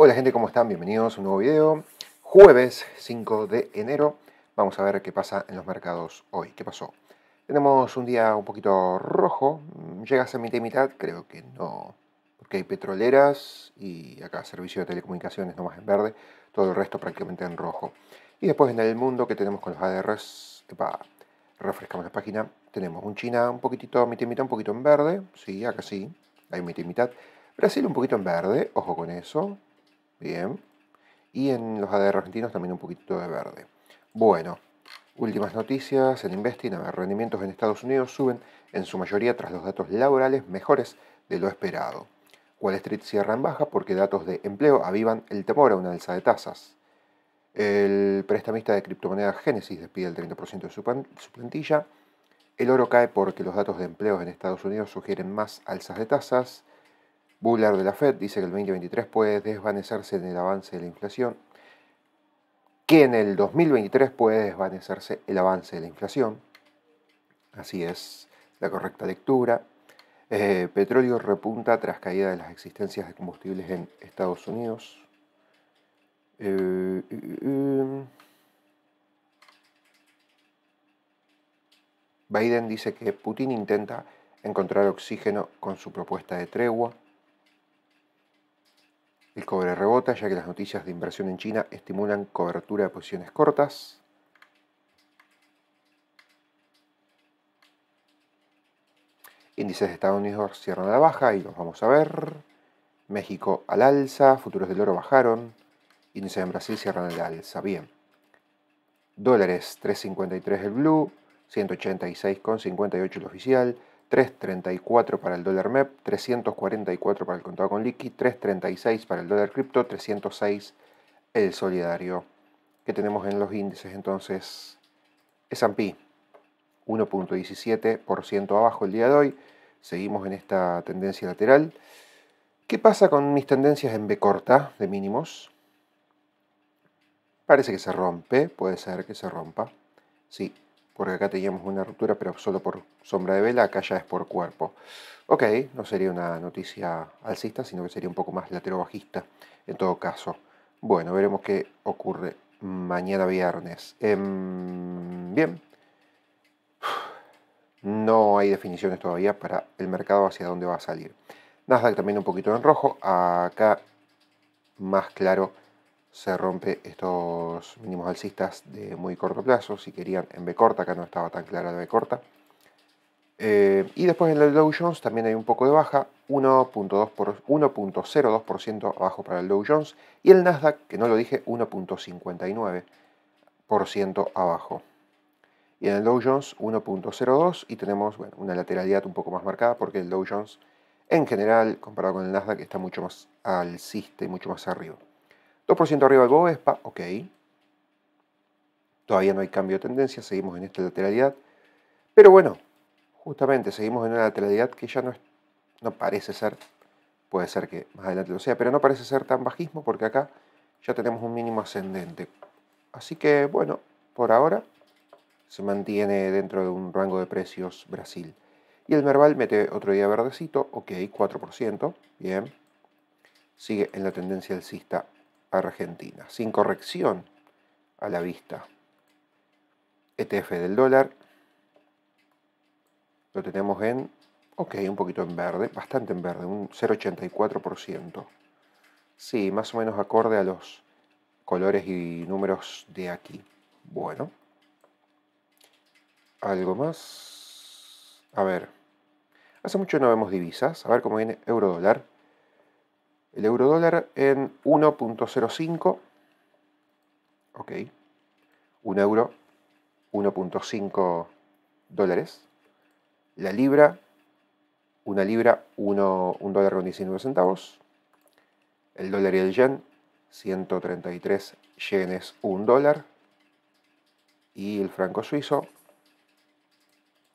Hola gente, ¿cómo están? Bienvenidos a un nuevo video. Jueves 5 de enero. Vamos a ver qué pasa en los mercados hoy. ¿Qué pasó? Tenemos un día un poquito rojo. Llegas a mitad y mitad, creo que no. Porque hay petroleras y acá servicio de telecomunicaciones nomás en verde. Todo el resto prácticamente en rojo. Y después en el mundo que tenemos con los ADRs. refrescamos la página. Tenemos un China un poquitito mitad y mitad, un poquito en verde. Sí, acá sí. Hay mitad y mitad. Brasil un poquito en verde, ojo con eso Bien. Y en los ADR argentinos también un poquito de verde. Bueno, últimas noticias en Investing. A rendimientos en Estados Unidos suben en su mayoría tras los datos laborales mejores de lo esperado. Wall Street cierra en baja porque datos de empleo avivan el temor a una alza de tasas. El prestamista de criptomonedas Genesis despide el 30% de su, plantilla. El oro cae porque los datos de empleo en Estados Unidos sugieren más alzas de tasas. Bullard de la Fed dice que el 2023 puede desvanecerse en el avance de la inflación, que en el 2023 puede desvanecerse el avance de la inflación. Así es la correcta lectura. Eh, petróleo repunta tras caída de las existencias de combustibles en Estados Unidos. Eh, eh, Biden dice que Putin intenta encontrar oxígeno con su propuesta de tregua. El cobre rebota ya que las noticias de inversión en China estimulan cobertura de posiciones cortas. Índices de Estados Unidos cierran a la baja y los vamos a ver. México al alza, futuros del oro bajaron. Índices en Brasil cierran a alza. Bien. Dólares 3.53 el blue, 186.58 el oficial, 3.34 para el dólar MEP, 344 para el contado con liqui, 3.36 para el dólar cripto, 306 el solidario. que tenemos en los índices entonces? S&P 1.17% abajo el día de hoy. Seguimos en esta tendencia lateral. ¿Qué pasa con mis tendencias en B corta de mínimos? Parece que se rompe, puede ser que se rompa. Sí, porque acá teníamos una ruptura, pero solo por sombra de vela, acá ya es por cuerpo. Ok, no sería una noticia alcista, sino que sería un poco más latero-bajista en todo caso. Bueno, veremos qué ocurre mañana viernes. Em, bien. No hay definiciones todavía para el mercado hacia dónde va a salir. Nasdaq también un poquito en rojo. Acá más claro se rompe estos mínimos alcistas de muy corto plazo, si querían en B corta, acá no estaba tan clara la B corta. Eh, y después en el Dow Jones también hay un poco de baja, 1.02% abajo para el Dow Jones y el Nasdaq, que no lo dije, 1.59% abajo. Y en el Dow Jones 1.02 y tenemos una lateralidad un poco más marcada porque el Dow Jones en general comparado con el Nasdaq está mucho más alcista y mucho más arriba. 2% arriba del Bovespa, ok. Todavía no hay cambio de tendencia, seguimos en esta lateralidad. Pero bueno, justamente seguimos en una lateralidad que ya no, no parece ser, puede ser que más adelante lo sea, pero no parece ser tan bajismo porque acá ya tenemos un mínimo ascendente. Así que bueno, por ahora se mantiene dentro de un rango de precios Brasil. Y el Merval mete otro día verdecito, ok, 4%, bien. Sigue en la tendencia alcista Argentina, sin corrección a la vista. ETF del dólar, lo tenemos en, ok, un poquito en verde, bastante en verde, un 0,84%. Sí, más o menos acorde a los colores y números de aquí. Bueno, algo más. A ver, hace mucho no vemos divisas, a ver cómo viene euro dólar. El euro dólar en 1.05. Ok. 1 euro, 1.5 dólares. La libra, una libra, 1 un dólar con 19 centavos. El dólar y el yen, 133 yenes, 1 dólar. Y el franco suizo,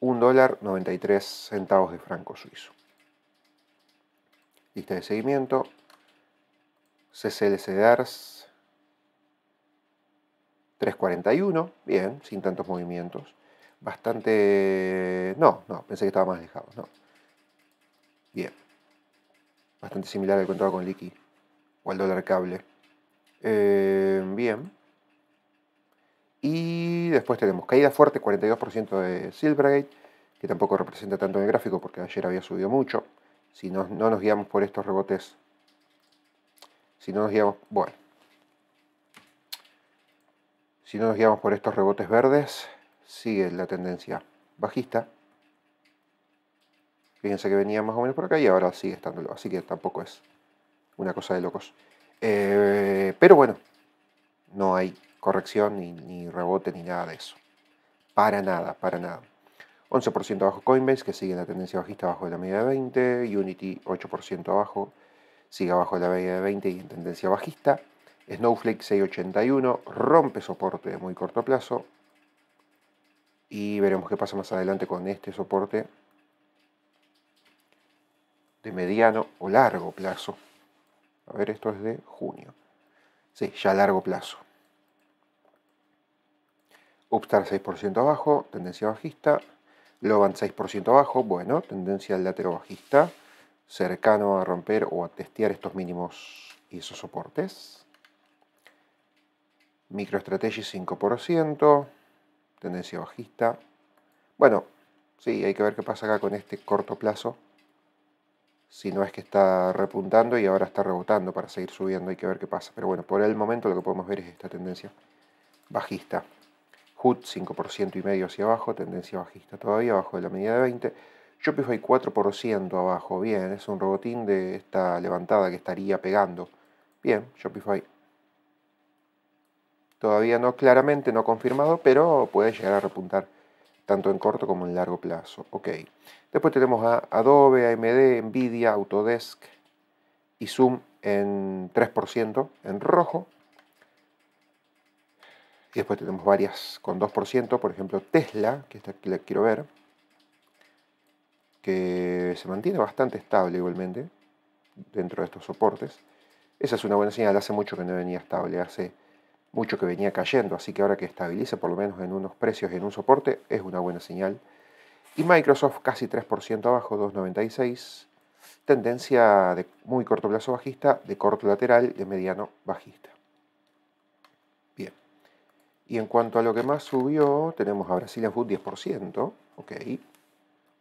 1 dólar 93 centavos de franco suizo. Lista de seguimiento, CCLC DARS 341, bien, sin tantos movimientos. Bastante... No, no, pensé que estaba más alejado no. Bien. Bastante similar al contado con Liqui o al dólar cable. Em, bien. Y después tenemos caída fuerte, 42% de Silvergate, que tampoco representa tanto en el gráfico porque ayer había subido mucho. Si no, no nos guiamos por estos rebotes si no nos guiamos, bueno, si nos por estos rebotes verdes, sigue la tendencia bajista. Fíjense que venía más o menos por acá y ahora sigue estándolo, así que tampoco es una cosa de locos. Eh, pero bueno, no hay corrección ni, ni, rebote ni nada de eso. Para nada, para nada. 11% abajo Coinbase, que sigue la tendencia bajista abajo de la media de 20. Unity 8% abajo sigue abajo de la media de 20 y tendencia bajista. Snowflake 681 rompe soporte de muy corto plazo. Y veremos qué pasa más adelante con este soporte de mediano o largo plazo. A ver, esto es de junio. Sí, ya largo plazo. Upstar 6% abajo, tendencia bajista. Loban 6% abajo, bueno, tendencia al latero bajista cercano a romper o a testear estos mínimos y esos soportes. MicroStrategy 5%, tendencia bajista. Bueno, sí, hay que ver qué pasa acá con este corto plazo. Si no es que está repuntando y ahora está rebotando para seguir subiendo, hay que ver qué pasa. Pero bueno, por el momento lo que podemos ver es esta tendencia bajista. HUD 5% y medio hacia abajo, tendencia bajista todavía, abajo de la medida de 20. Shopify 4% abajo, bien, es un robotín de esta levantada que estaría pegando. Bien, Shopify. Todavía no claramente, no confirmado, pero puede llegar a repuntar tanto en corto como en largo plazo. Ok. Después tenemos a Adobe, AMD, Nvidia, Autodesk y Zoom en 3%, en rojo. Y después tenemos varias con 2%, por ejemplo Tesla, que esta la quiero ver, que se mantiene bastante estable igualmente dentro de estos soportes. Esa es una buena señal, hace mucho que no venía estable, hace mucho que venía cayendo, así que ahora que estabilice por lo menos en unos precios y en un soporte es una buena señal. Y Microsoft casi 3% abajo, 2,96. Tendencia de muy corto plazo bajista, de corto lateral, de mediano bajista. Bien. Y en cuanto a lo que más subió, tenemos a Brasil Food 10%. Ok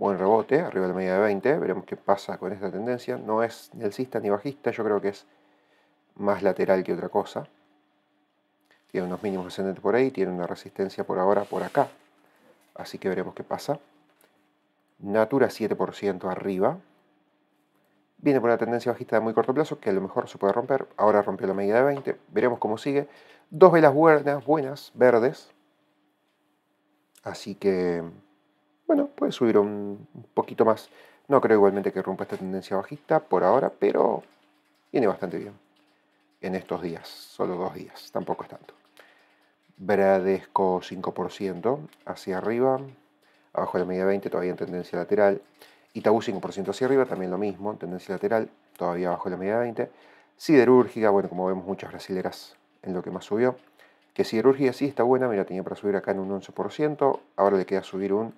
buen rebote, arriba de la media de 20, veremos qué pasa con esta tendencia, no es ni alcista ni bajista, yo creo que es más lateral que otra cosa, tiene unos mínimos ascendentes por ahí, tiene una resistencia por ahora por acá, así que veremos qué pasa. Natura 7% arriba, viene por una tendencia bajista de muy corto plazo que a lo mejor se puede romper, ahora rompió la media de 20, veremos cómo sigue. Dos velas buenas, verdes, así que bueno, puede subir un poquito más. No creo igualmente que rompa esta tendencia bajista por ahora, pero viene bastante bien en estos días, solo dos días, tampoco es tanto. Bradesco 5% hacia arriba, abajo de la media 20 todavía en tendencia lateral. Itaú 5% hacia arriba, también lo mismo, en tendencia lateral, todavía abajo de la media 20. Siderúrgica, bueno, como vemos muchas brasileras en lo que más subió. Que siderúrgica sí está buena, mira, tenía para subir acá en un 11%, ahora le queda subir un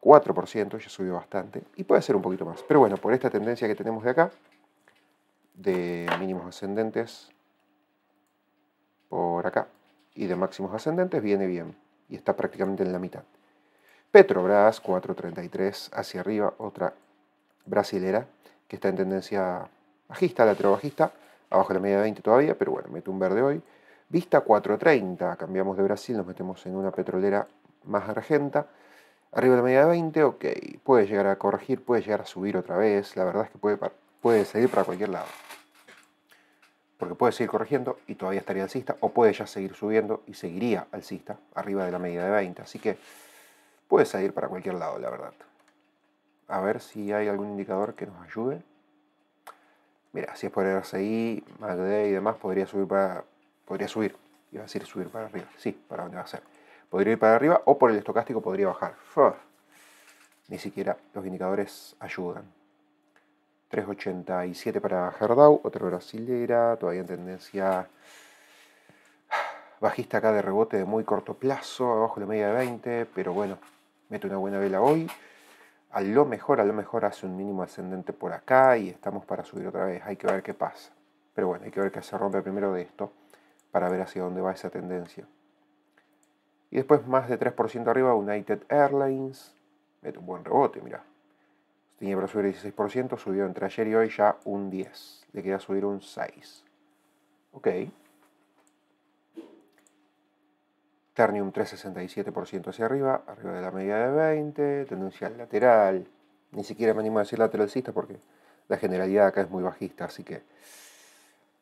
4%, ya subió bastante, y puede ser un poquito más. Pero bueno, por esta tendencia que tenemos de acá, de mínimos ascendentes por acá y de máximos ascendentes, viene bien y está prácticamente en la mitad. Petrobras 4.33 hacia arriba, otra brasilera que está en tendencia bajista, lateral bajista, abajo de la media de 20 todavía, pero bueno, meto un verde hoy. Vista 4.30, cambiamos de Brasil, nos metemos en una petrolera más argenta Arriba de la media de 20, ok. Puede llegar a corregir, puede llegar a subir otra vez. La verdad es que puede, puede seguir para cualquier lado. Porque puede seguir corrigiendo y todavía estaría alcista. O puede ya seguir subiendo y seguiría alcista. Arriba de la medida de 20. Así que puede salir para cualquier lado, la verdad. A ver si hay algún indicador que nos ayude. Mira, si es por RSI, MACD y demás, podría subir para... Podría subir. Iba a decir subir para arriba. Sí, para dónde va a ser podría ir para arriba o por el estocástico podría bajar. ni siquiera los indicadores ayudan. 3.87 para Herdau, otra brasilera, todavía en tendencia bajista acá de rebote de muy corto plazo, abajo de la media de 20, pero bueno, mete una buena vela hoy. A lo mejor, a lo mejor hace un mínimo ascendente por acá y estamos para subir otra vez, hay que ver qué pasa. Pero bueno, hay que ver qué se rompe primero de esto para ver hacia dónde va esa tendencia. Y después más de 3% arriba United Airlines. Mete un buen rebote, mira Tenía para subir 16%, subió entre ayer y hoy ya un 10. Le queda subir un 6. Ok. Ternium 3,67% hacia arriba, arriba de la media de 20, tendencia lateral. Ni siquiera me animo a decir lateralcista porque la generalidad acá es muy bajista, así que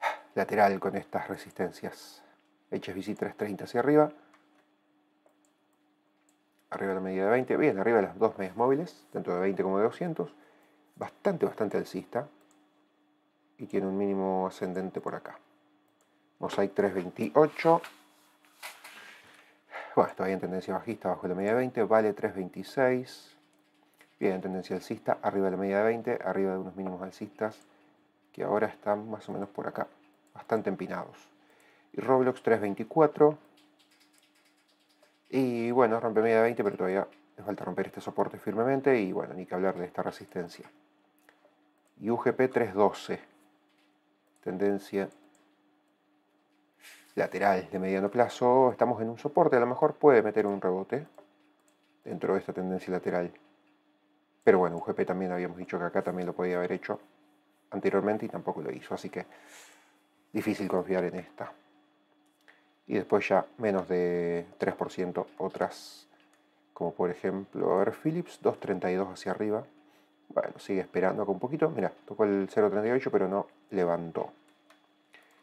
ah, lateral con estas resistencias. HSBC 3,30 hacia arriba, arriba de la media de 20, bien, arriba de las dos medias móviles, tanto de 20 como de 200, bastante, bastante alcista, y tiene un mínimo ascendente por acá. Mosaic 328, bueno, todavía en tendencia bajista, bajo la media de 20, vale 326, bien, en tendencia alcista, arriba de la media de 20, arriba de unos mínimos alcistas, que ahora están más o menos por acá, bastante empinados. Y Roblox 324, y bueno, rompe media 20, pero todavía me falta romper este soporte firmemente. Y bueno, ni que hablar de esta resistencia. Y UGP 312. Tendencia lateral de mediano plazo. Estamos en un soporte. A lo mejor puede meter un rebote dentro de esta tendencia lateral. Pero bueno, UGP también habíamos dicho que acá también lo podía haber hecho anteriormente y tampoco lo hizo. Así que difícil confiar en esta y después ya menos de 3% otras, como por ejemplo, a ver, Philips 2.32 hacia arriba. Bueno, sigue esperando acá un poquito. Mira, tocó el 0.38 pero no levantó.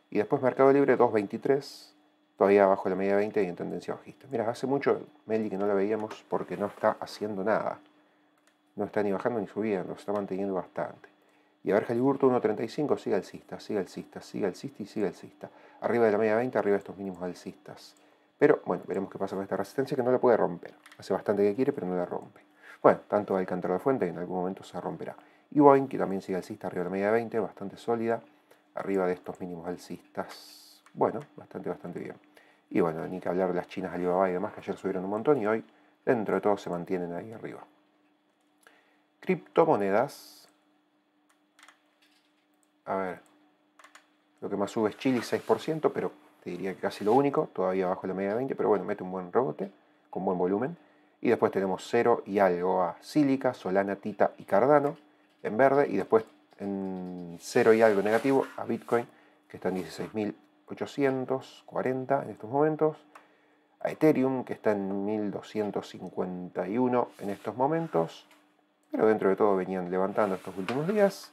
Y después Mercado Libre 2.23, todavía abajo de la media 20 y en tendencia bajista. Mira, hace mucho Meli que no la veíamos porque no está haciendo nada. No está ni bajando ni subiendo, lo está manteniendo bastante. Y a ver, Liburto 1.35 sigue alcista, sigue alcista, sigue alcista y sigue alcista. Arriba de la media 20, arriba de estos mínimos alcistas. Pero bueno, veremos qué pasa con esta resistencia que no la puede romper. Hace bastante que quiere, pero no la rompe. Bueno, tanto canto de Fuente que en algún momento se romperá. Y Boeing, que también sigue alcista arriba de la media 20, bastante sólida, arriba de estos mínimos alcistas. Bueno, bastante, bastante bien. Y bueno, ni que hablar de las chinas Alibaba y demás, que ayer subieron un montón y hoy, dentro de todo, se mantienen ahí arriba. Criptomonedas a ver, lo que más sube es Chile 6%, pero te diría que casi lo único, todavía bajo la media de 20, pero bueno, mete un buen rebote, con buen volumen. Y después tenemos cero y algo a Sílica, Solana, Tita y Cardano en verde. Y después en cero y algo negativo a Bitcoin, que está en 16.840 en estos momentos. A Ethereum, que está en 1251 en estos momentos. Pero dentro de todo venían levantando estos últimos días.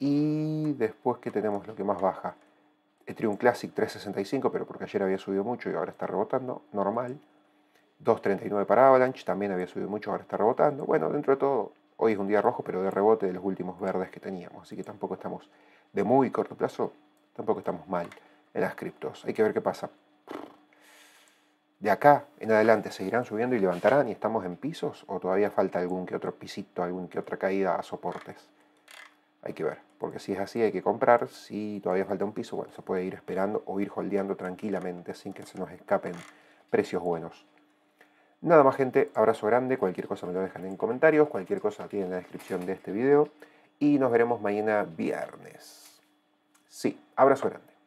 Y después que tenemos lo que más baja. Ethereum Classic 365, pero porque ayer había subido mucho y ahora está rebotando, normal. 2.39 para Avalanche, también había subido mucho, ahora está rebotando. Bueno, dentro de todo, hoy es un día rojo, pero de rebote de los últimos verdes que teníamos. Así que tampoco estamos de muy corto plazo, tampoco estamos mal en las criptos. Hay que ver qué pasa. De acá en adelante seguirán subiendo y levantarán y estamos en pisos o todavía falta algún que otro pisito, algún que otra caída a soportes. Hay que ver, porque si es así hay que comprar, si todavía falta un piso, bueno, se puede ir esperando o ir holdeando tranquilamente sin que se nos escapen precios buenos. Nada más gente, abrazo grande, cualquier cosa me lo dejan en comentarios, cualquier cosa tiene en la descripción de este video y nos veremos mañana viernes. Sí, abrazo grande.